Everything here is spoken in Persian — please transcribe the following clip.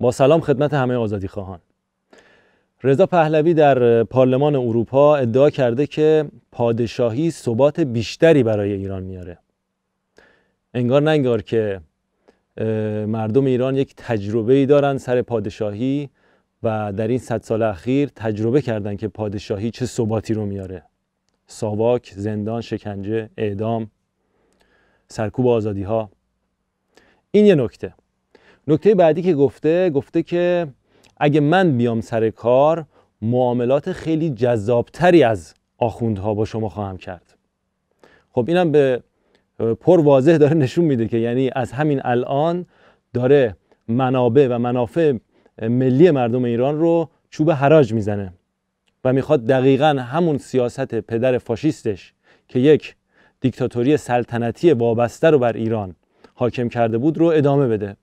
با سلام خدمت همه آزادی خواهان رضا پهلوی در پارلمان اروپا ادعا کرده که پادشاهی ثبات بیشتری برای ایران میاره انگار ننگار که مردم ایران یک تجربه ای دارن سر پادشاهی و در این صد سال اخیر تجربه کردن که پادشاهی چه ثباتی رو میاره ساواک، زندان، شکنجه، اعدام، سرکوب آزادی ها این یه نکته نکته بعدی که گفته گفته که اگه من بیام سر کار معاملات خیلی جذابتری از آخوندها با شما خواهم کرد خب اینم به پر واضح داره نشون میده که یعنی از همین الان داره منابع و منافع ملی مردم ایران رو چوب حراج میزنه و میخواد دقیقا همون سیاست پدر فاشیستش که یک دیکتاتوری سلطنتی وابسته رو بر ایران حاکم کرده بود رو ادامه بده